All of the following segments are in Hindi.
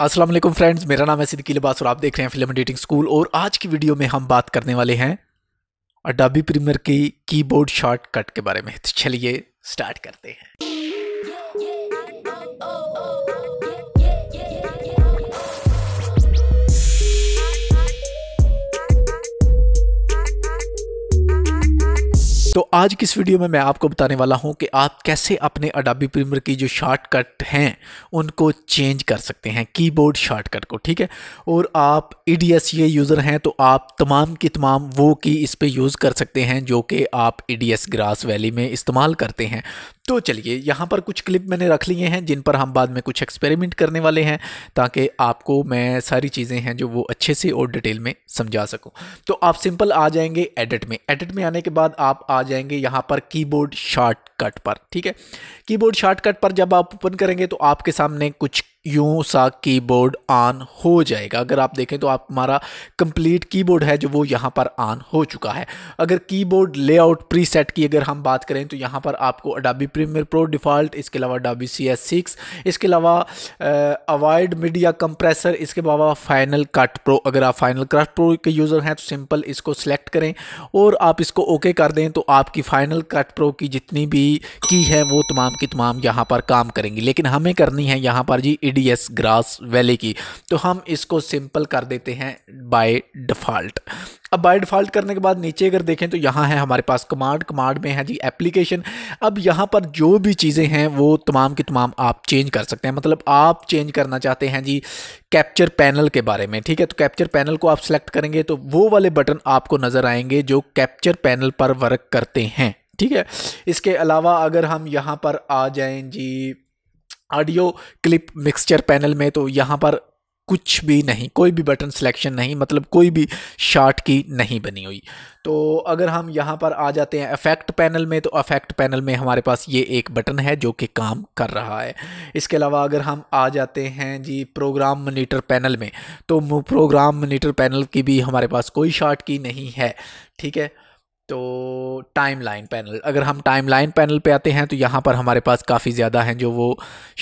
अस्सलाम वालेकुम फ्रेंड्स मेरा नाम है सिद्दीकी लिबास और आप देख रहे हैं फिल्म एडिटिंग स्कूल और आज की वीडियो में हम बात करने वाले हैं अडाबी प्रीमियर की कीबोर्ड शॉर्टकट के बारे में तो चलिए स्टार्ट करते हैं तो आज की इस वीडियो में मैं आपको बताने वाला हूं कि आप कैसे अपने अडाबी प्रीमियर की जो शॉर्टकट हैं उनको चेंज कर सकते हैं कीबोर्ड शॉर्टकट को ठीक है और आप ई डी एस ये यूज़र हैं तो आप तमाम की तमाम वो की इस पर यूज़ कर सकते हैं जो कि आप E D S Grass Valley में इस्तेमाल करते हैं तो चलिए यहाँ पर कुछ क्लिप मैंने रख लिए हैं जिन पर हम बाद में कुछ एक्सपेरिमेंट करने वाले हैं ताकि आपको मैं सारी चीज़ें हैं जो वो अच्छे से और डिटेल में समझा सकूँ तो आप सिंपल आ जाएंगे एडिट में एडिट में आने के बाद आप आ जाएंगे करेंगे यहाँ पर कीबोर्ड शॉर्टकट पर ठीक है कीबोर्ड शॉर्टकट पर जब आप ओपन करेंगे तो आपके सामने कुछ यूं सा कीबोर्ड ऑन हो जाएगा अगर आप देखें तो आप हमारा कंप्लीट कीबोर्ड है जो वो यहाँ पर ऑन हो चुका है अगर कीबोर्ड लेआउट प्रीसेट की अगर हम बात करें तो यहाँ पर आपको अडाबी प्रीमियर प्रो डिफ़ॉल्ट इसके अलावा अडाबी सी एस सिक्स इसके अलावा अवॉइड मीडिया कंप्रेसर इसके अलावा फाइनल कट प्रो अगर आप फाइनल क्राफ्ट प्रो के यूज़र हैं तो सिंपल इसको सेलेक्ट करें और आप इसको ओके कर दें तो आपकी फाइनल कट प्रो की जितनी भी की है वो तमाम की तमाम यहाँ पर काम करेंगी लेकिन हमें करनी है यहाँ पर जी रेडियस ग्रास वैली की तो हम इसको सिंपल कर देते हैं बाय डिफ़ॉल्ट अब बाय डिफ़ॉल्ट करने के बाद नीचे अगर देखें तो यहाँ है हमारे पास कमांड कमांड में है जी एप्लीकेशन अब यहाँ पर जो भी चीज़ें हैं वो तमाम की तमाम आप चेंज कर सकते हैं मतलब आप चेंज करना चाहते हैं जी कैप्चर पैनल के बारे में ठीक है तो कैप्चर पैनल को आप सेलेक्ट करेंगे तो वो वाले बटन आपको नज़र आएंगे जो कैप्चर पैनल पर वर्क करते हैं ठीक है इसके अलावा अगर हम यहाँ पर आ जाएं जी ऑडियो क्लिप मिक्सचर पैनल में तो यहाँ पर कुछ भी नहीं कोई भी बटन सिलेक्शन नहीं मतलब कोई भी शार्ट की नहीं बनी हुई तो अगर हम यहाँ पर आ जाते हैं अफेक्ट पैनल में तो अफेक्ट पैनल में हमारे पास ये एक बटन है जो कि काम कर रहा है इसके अलावा अगर हम आ जाते हैं जी प्रोग्राम मोनीटर पैनल में तो प्रोग्राम मोनीटर पैनल की भी हमारे पास कोई शार्ट की नहीं है ठीक है तो टाइमलाइन पैनल अगर हम टाइमलाइन पैनल पे आते हैं तो यहाँ पर हमारे पास काफ़ी ज़्यादा हैं जो वो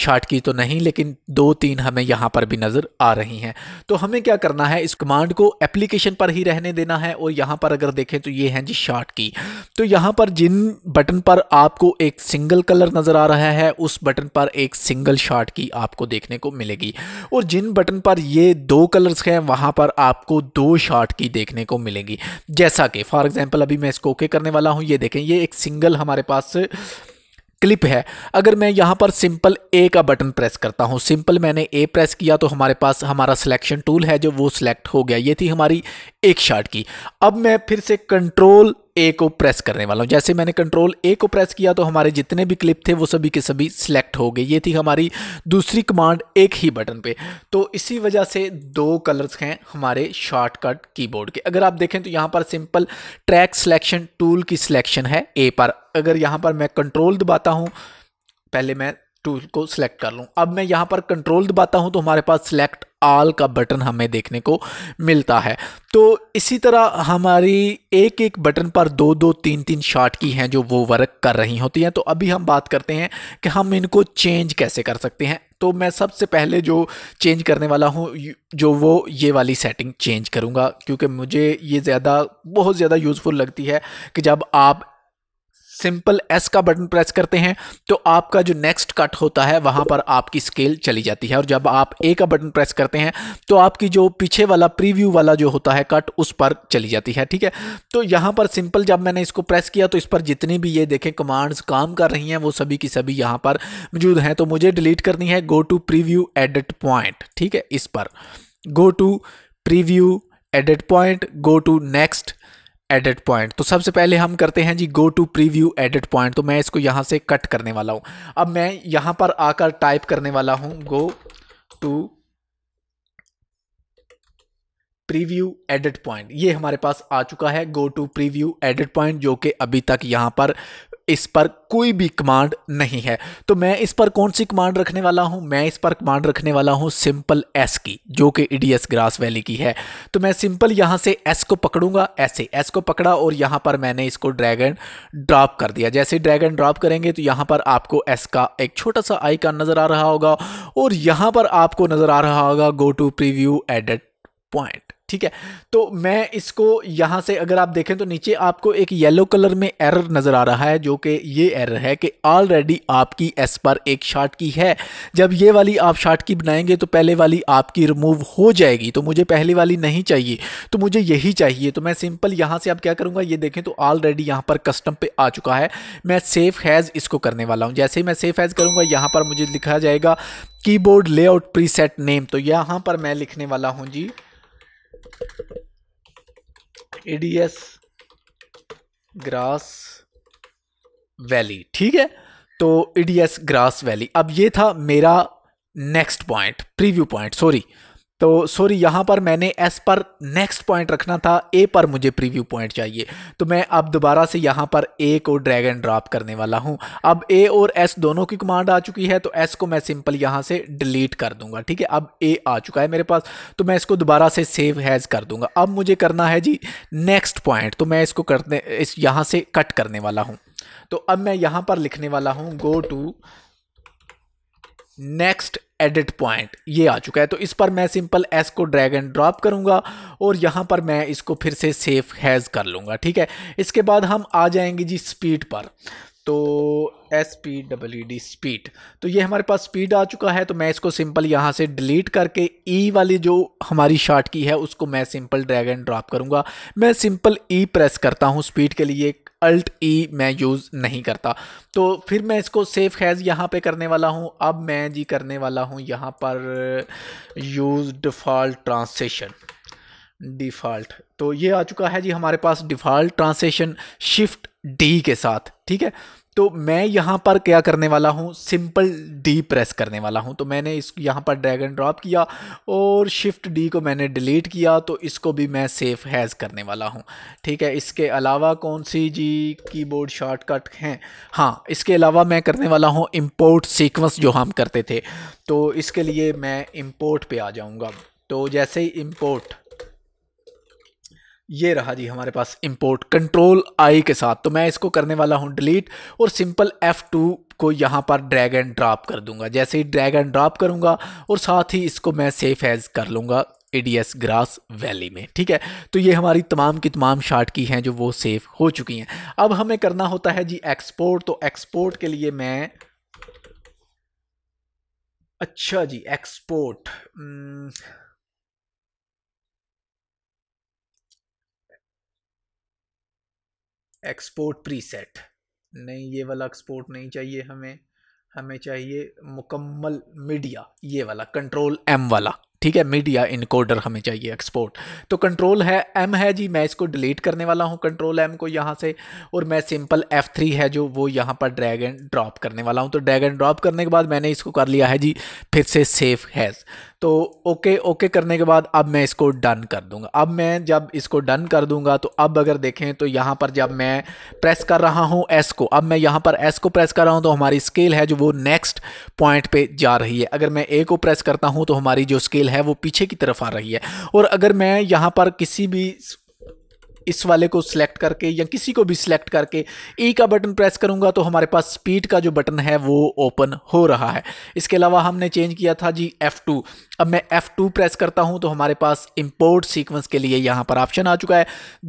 शार्ट की तो नहीं लेकिन दो तीन हमें यहाँ पर भी नज़र आ रही हैं तो हमें क्या करना है इस कमांड को एप्लीकेशन पर ही रहने देना है और यहाँ पर अगर देखें तो ये हैं जी शार्ट की तो यहाँ पर जिन बटन पर आपको एक सिंगल कलर नज़र आ रहा है उस बटन पर एक सिंगल शार्ट की आपको देखने को मिलेगी और जिन बटन पर ये दो कलर्स हैं वहाँ पर आपको दो शार्ट की देखने को मिलेगी जैसा कि फॉर एग्ज़ाम्पल अभी मैं इसको ओके करने वाला हूँ ये देखें ये एक सिंगल हमारे पास क्लिप है अगर मैं यहाँ पर सिंपल ए का बटन प्रेस करता हूँ सिंपल मैंने ए प्रेस किया तो हमारे पास हमारा सिलेक्शन टूल है जो वो सिलेक्ट हो गया ये थी हमारी एक शार्ट की अब मैं फिर से कंट्रोल ए को प्रेस करने वाला हूँ जैसे मैंने कंट्रोल ए को प्रेस किया तो हमारे जितने भी क्लिप थे वो सभी के सभी सिलेक्ट हो गए ये थी हमारी दूसरी कमांड एक ही बटन पे तो इसी वजह से दो कलर्स हैं हमारे शॉर्टकट कीबोर्ड के अगर आप देखें तो यहाँ पर सिंपल ट्रैक सिलेक्शन टूल की सिलेक्शन है ए पर अगर यहाँ पर मैं कंट्रोल दबाता हूँ पहले मैं टूल को सिलेक्ट कर लूँ अब मैं यहाँ पर कंट्रोल दबाता हूँ तो हमारे पास सिलेक्ट आल का बटन हमें देखने को मिलता है तो इसी तरह हमारी एक एक बटन पर दो दो तीन तीन शार्ट की हैं जो वो वर्क कर रही होती हैं तो अभी हम बात करते हैं कि हम इनको चेंज कैसे कर सकते हैं तो मैं सबसे पहले जो चेंज करने वाला हूँ जो वो ये वाली सेटिंग चेंज करूँगा क्योंकि मुझे ये ज़्यादा बहुत ज़्यादा यूज़फुल लगती है कि जब आप सिंपल एस का बटन प्रेस करते हैं तो आपका जो नेक्स्ट कट होता है वहाँ पर आपकी स्केल चली जाती है और जब आप ए का बटन प्रेस करते हैं तो आपकी जो पीछे वाला प्रीव्यू वाला जो होता है कट उस पर चली जाती है ठीक है तो यहाँ पर सिंपल जब मैंने इसको प्रेस किया तो इस पर जितनी भी ये देखें कमांड्स काम कर रही हैं वो सभी की सभी यहाँ पर मौजूद हैं तो मुझे डिलीट करनी है go to preview edit point ठीक है इस पर go to preview edit point go to next edit point तो सबसे पहले हम करते हैं जी go to preview edit point तो मैं इसको यहाँ से कट करने वाला हूँ अब मैं यहाँ पर आकर टाइप करने वाला हूँ go to preview edit point ये हमारे पास आ चुका है go to preview edit point जो कि अभी तक यहाँ पर इस पर कोई भी कमांड नहीं है तो मैं इस पर कौन सी कमांड रखने वाला हूं मैं इस पर कमांड रखने वाला हूं सिंपल एस की जो कि ईडीएस ग्रास वैली की है तो मैं सिंपल यहां से एस को पकड़ूंगा ऐसे एस को पकड़ा और यहां पर मैंने इसको ड्रैगन ड्रॉप कर दिया जैसे ड्रैगन ड्रॉप करेंगे तो यहां पर आपको एस का एक छोटा सा आइकन नज़र आ रहा होगा और यहां पर आपको नज़र आ रहा होगा go to preview edit point ठीक है तो मैं इसको यहाँ से अगर आप देखें तो नीचे आपको एक येलो कलर में एरर नज़र आ रहा है जो कि ये एरर है कि ऑलरेडी आपकी एस पर एक शार्ट की है जब ये वाली आप शार्ट की बनाएंगे तो पहले वाली आपकी रिमूव हो जाएगी तो मुझे पहले वाली नहीं चाहिए तो मुझे यही चाहिए तो मैं सिंपल यहाँ से आप क्या करूँगा ये देखें तो ऑलरेडी यहाँ पर कस्टम पे आ चुका है मैं सेफ हैज़ इसको करने वाला हूँ जैसे ही मैं सेफ हैज़ करूँगा यहाँ पर मुझे लिखा जाएगा कीबोर्ड लेआउट प्रीसेट नेम तो यहाँ पर मैं लिखने वाला हूँ जी एडीएस ग्रास वैली ठीक है तो एडीएस ग्रास वैली अब ये था मेरा next point preview point sorry तो सॉरी यहाँ पर मैंने एस पर नेक्स्ट पॉइंट रखना था ए पर मुझे प्रीव्यू पॉइंट चाहिए तो मैं अब दोबारा से यहाँ पर ए को ड्रैग एंड ड्रॉप करने वाला हूँ अब ए और एस दोनों की कमांड आ चुकी है तो एस को मैं सिंपल यहाँ से डिलीट कर दूंगा ठीक है अब ए आ चुका है मेरे पास तो मैं इसको दोबारा से सेव हैज़ कर दूंगा अब मुझे करना है जी नेक्स्ट पॉइंट तो मैं इसको करने इस यहाँ से कट करने वाला हूँ तो अब मैं यहाँ पर लिखने वाला हूँ go to next edit point ये आ चुका है तो इस पर मैं सिंपल एस को ड्रैग एंड ड्रॉप करूंगा और यहाँ पर मैं इसको फिर से सेफ हैज़ कर लूँगा ठीक है इसके बाद हम आ जाएंगे जी स्पीड पर तो S P double E D speed तो ये हमारे पास स्पीड आ चुका है तो मैं इसको सिंपल यहाँ से डिलीट करके ई e वाली जो हमारी शार्ट की है उसको मैं सिंपल ड्रैग एंड ड्रॉप करूँगा मैं सिंपल ई e प्रेस करता हूँ स्पीड के लिए अल्ट ई e मैं यूज़ नहीं करता तो फिर मैं इसको सेफ हैज़ यहाँ पे करने वाला हूँ अब मैं जी करने वाला हूँ यहाँ पर यूज़ डिफ़ॉल्ट ट्रांसलेशन डिफ़ॉल्ट तो ये आ चुका है जी हमारे पास डिफ़ॉल्ट ट्रांसलेशन शिफ्ट डी के साथ ठीक है तो मैं यहाँ पर क्या करने वाला हूँ सिंपल डी प्रेस करने वाला हूँ तो मैंने इस यहाँ पर ड्रैग एंड ड्रॉप किया और शिफ्ट डी को मैंने डिलीट किया तो इसको भी मैं सेफ हैज़ करने वाला हूँ ठीक है इसके अलावा कौन सी जी कीबोर्ड शॉर्टकट हैं हाँ इसके अलावा मैं करने वाला हूँ इम्पोर्ट सीक्वेंस जो हम करते थे तो इसके लिए मैं इम्पोर्ट पर आ जाऊँगा तो जैसे ही इम्पोर्ट ये रहा जी हमारे पास इंपोर्ट कंट्रोल आई के साथ तो मैं इसको करने वाला हूँ डिलीट और सिंपल एफ टू को यहाँ पर ड्रैग एंड ड्रॉप कर दूंगा जैसे ही ड्रैग एंड ड्रॉप करूँगा और साथ ही इसको मैं सेफ एज कर लूँगा एडीएस ग्रास वैली में ठीक है तो ये हमारी तमाम की तमाम शार्ट की हैं जो वो सेफ हो चुकी हैं अब हमें करना होता है जी एक्सपोर्ट तो एक्सपोर्ट के लिए मैं अच्छा जी एक्सपोर्ट एक्सपोर्ट प्रीसेट नहीं ये वाला एक्सपोर्ट नहीं चाहिए हमें हमें चाहिए मुकम्मल मीडिया ये वाला कंट्रोल एम वाला ठीक है मीडिया इनकोडर हमें चाहिए एक्सपोर्ट तो कंट्रोल है एम है जी मैं इसको डिलीट करने वाला हूँ कंट्रोल एम को यहाँ से और मैं सिंपल एफ थ्री है जो वो यहाँ पर ड्रैग एंड ड्रॉप करने वाला हूँ तो ड्रैग एंड ड्रॉप करने के बाद मैंने इसको कर लिया है जी फिर से सेफ हैज़ तो ओके ओके करने के बाद अब मैं इसको डन कर दूंगा अब मैं जब इसको डन कर दूंगा तो अब अगर देखें तो यहाँ पर जब मैं प्रेस कर रहा हूँ एस को अब मैं यहाँ पर एस को प्रेस कर रहा हूँ तो हमारी स्केल है जो वो नेक्स्ट पॉइंट पे जा रही है अगर मैं ए को प्रेस करता हूँ तो हमारी जो स्केल है वो पीछे की तरफ आ रही है और अगर मैं यहाँ पर किसी भी इस वाले को सिलेक्ट करके या किसी को भी सिलेक्ट करके ई e का बटन प्रेस करूंगा तो हमारे पास स्पीड का जो बटन है वो ओपन हो रहा है इसके अलावा हमने चेंज किया था जी F2 अब मैं F2 प्रेस करता हूँ तो हमारे पास इम्पोर्ट सीक्वेंस के लिए यहाँ पर ऑप्शन आ चुका है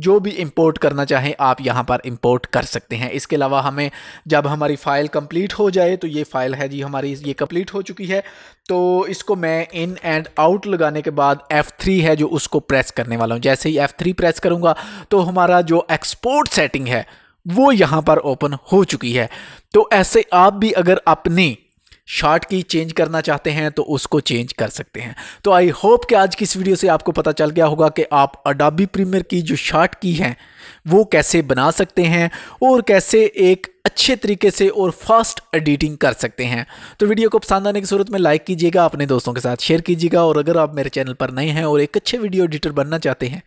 जो भी इम्पोर्ट करना चाहें आप यहाँ पर इम्पोर्ट कर सकते हैं इसके अलावा हमें जब हमारी फ़ाइल कंप्लीट हो जाए तो ये फ़ाइल है जी हमारी ये कंप्लीट हो चुकी है तो इसको मैं इन एंड आउट लगाने के बाद F3 है जो उसको प्रेस करने वाला हूँ जैसे ही F3 प्रेस करूँगा तो हमारा जो एक्सपोर्ट सेटिंग है वो यहाँ पर ओपन हो चुकी है तो ऐसे आप भी अगर अपनी शार्ट की चेंज करना चाहते हैं तो उसको चेंज कर सकते हैं तो आई होप कि आज की इस वीडियो से आपको पता चल गया होगा कि आप अडाबी प्रीमियर की जो शार्ट की हैं वो कैसे बना सकते हैं और कैसे एक अच्छे तरीके से और फास्ट एडिटिंग कर सकते हैं तो वीडियो को पसंद आने की सूरत में लाइक कीजिएगा अपने दोस्तों के साथ शेयर कीजिएगा और अगर आप मेरे चैनल पर नए हैं और एक अच्छे वीडियो एडिटर बनना चाहते हैं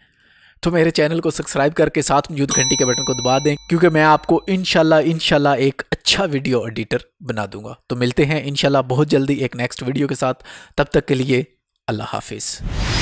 तो मेरे चैनल को सब्सक्राइब करके साथ मौजूद घंटी के बटन को दबा दें क्योंकि मैं आपको इनशाला इनशाला एक अच्छा वीडियो एडिटर बना दूंगा तो मिलते हैं इनशाला बहुत जल्दी एक नेक्स्ट वीडियो के साथ तब तक के लिए अल्लाह हाफिज़